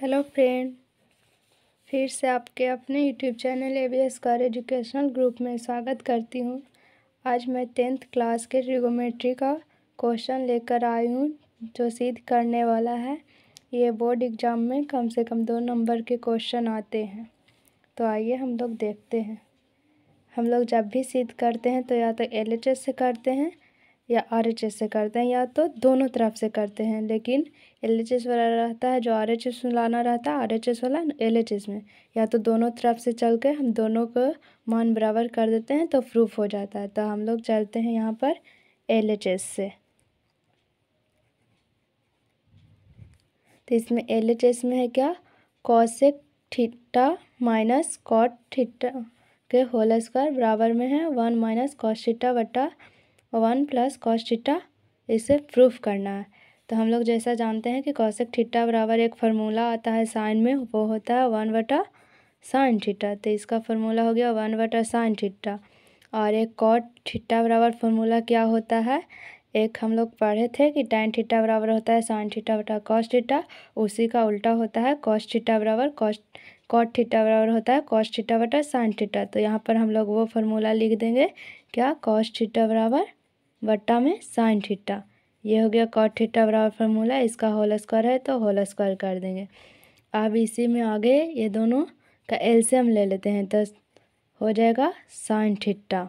hello friend फिर से आपके अपने YouTube channel A B S car educational group में स्वागत करती हूँ आज मैं टेंथ क्लास के ट्रिगोमेट्री का क्वेश्चन लेकर आई हूँ जो सिद्ध करने वाला है ये बोर्ड एग्ज़ाम में कम से कम दो नंबर के क्वेश्चन आते हैं तो आइए हम लोग देखते हैं हम लोग जब भी सिद्ध करते हैं तो या तो एल एच एस से करते हैं या आर एच एस से करते हैं या तो दोनों तरफ से करते हैं लेकिन एल एच एस वाला रहता है जो आर एच एस लाना रहता है आर एच एस वाला एल एच एस में या तो दोनों तरफ से चल के हम दोनों को मान बराबर कर देते हैं तो प्रूफ हो जाता है तो हम लोग चलते हैं यहाँ पर एल एच एस से तो इसमें एल एच एस में है क्या cosec theta minus cot theta के होल स्क्वायर बराबर में है वन माइनस कॉस थीटा बटा वन प्लस कॉस थीटा इसे प्रूफ करना है तो हम लोग जैसा जानते हैं कि कौशिक ठिट्टा बराबर एक फार्मूला आता है साइन में वो होता है वन बटा साइन ठिट्टा तो इसका फार्मूला हो गया वन बटा साइन ठिट्टा और एक कॉट ठिट्टा बराबर फार्मूला क्या होता है एक हम लोग पढ़े थे कि टाइन ठिट्टा बराबर होता है साइन ठिट्टा बटा कॉस ठिट्टा उसी का उल्टा होता है कॉस ठिट्टा बराबर कॉस कॉट ठिट्टा बराबर होता है कॉस ठिट्टा बटा साइन ठिट्टा तो यहाँ पर हम लोग वो फार्मूला लिख देंगे क्या कॉस ठिट्टा बराबर बट्टा में साइन ठिट्टा ये हो गया कॉट ठिट्टा बराबर फार्मूला इसका होल स्क्वायर है तो होल स्क्वायर कर देंगे अब इसी में आगे ये दोनों का एल्शियम ले लेते हैं तो हो जाएगा साइन ठिट्टा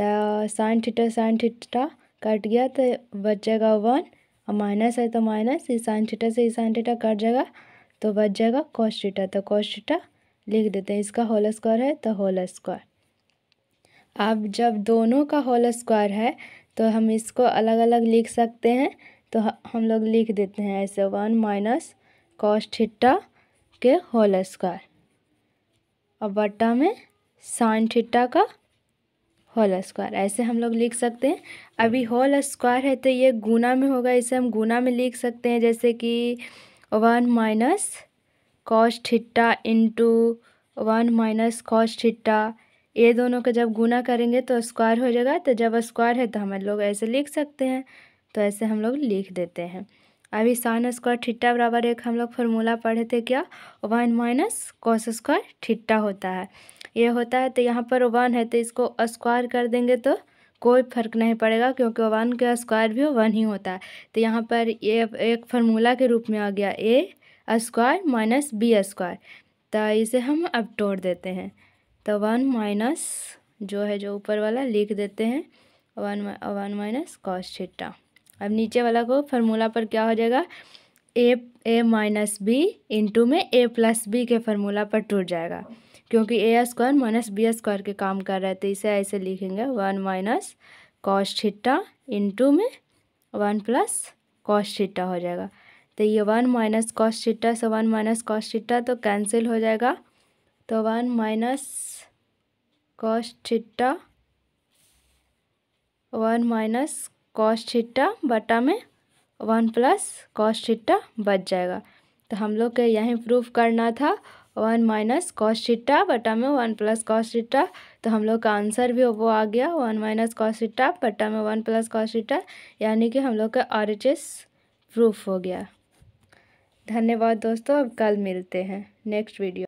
तो साइन ठिट्टा साइन ठिट्टा कट गया तो बच जाएगा वन और माइनस है तो माइनस ये साइन ठिट्टा से इस साइन ठिट्टा कट जाएगा तो बच जाएगा कॉस ठिट्टा तो कॉस ठिट्टा लिख देते हैं इसका होल स्क्वायर है तो होल स्क्वायर अब जब दोनों का होल स्क्वायर है तो हम इसको अलग अलग लिख सकते हैं तो हम लोग लिख देते हैं ऐसे वन माइनस कॉस के होल स्क्वायर और बट्टा में साइन ठिट्टा का होल स्क्वायर ऐसे हम लोग लिख सकते हैं अभी होल स्क्वायर है तो ये गुना में होगा इसे हम गुना में लिख सकते हैं जैसे कि one minus cos theta into one minus cos theta ये दोनों का जब गुना करेंगे तो स्क्वायर हो जाएगा तो जब स्क्वायर है तो हम लोग ऐसे लिख सकते हैं तो ऐसे हम लोग लिख देते हैं अभी साइन स्क्वायर ठिट्टा बराबर एक हम लोग फॉर्मूला पढ़े थे क्या one minus cos square theta होता है ये होता है तो यहाँ पर वन है तो इसको स्क्वायर कर देंगे तो कोई फर्क नहीं पड़ेगा क्योंकि वन का स्क्वायर भी वन ही होता है तो यहाँ पर ये एक फार्मूला के रूप में आ गया A square minus B square तो इसे हम अब तोड़ देते हैं तो वन माइनस जो है जो ऊपर वाला लिख देते हैं वन वन माइनस कॉस छिट्टा अब नीचे वाला को फार्मूला पर क्या हो जाएगा A A minus B into में ए प्लस बी के फार्मूला पर टूट जाएगा क्योंकि A square minus B square के काम कर रहे थे तो इसे ऐसे लिखेंगे one minus cos theta into में वन प्लस कॉस छिट्टा हो जाएगा तो ये वन माइनस कॉस छिट्टा से वन माइनस कॉस छिट्टा तो कैंसिल हो जाएगा तो one minus cos theta one minus cos theta बटा में वन प्लस कॉस छिट्टा बच जाएगा तो हम लोग के यहीं प्रूफ करना था वन माइनस कॉस छिट्टा बटा में वन प्लस कॉस छिट्टा तो हम लोग का आंसर भी वो आ गया वन माइनस कॉस छिट्टा बटा में वन प्लस कॉस छिट्टा यानी कि हम लोग का आर प्रूफ हो गया धन्यवाद दोस्तों अब कल मिलते हैं नेक्स्ट वीडियो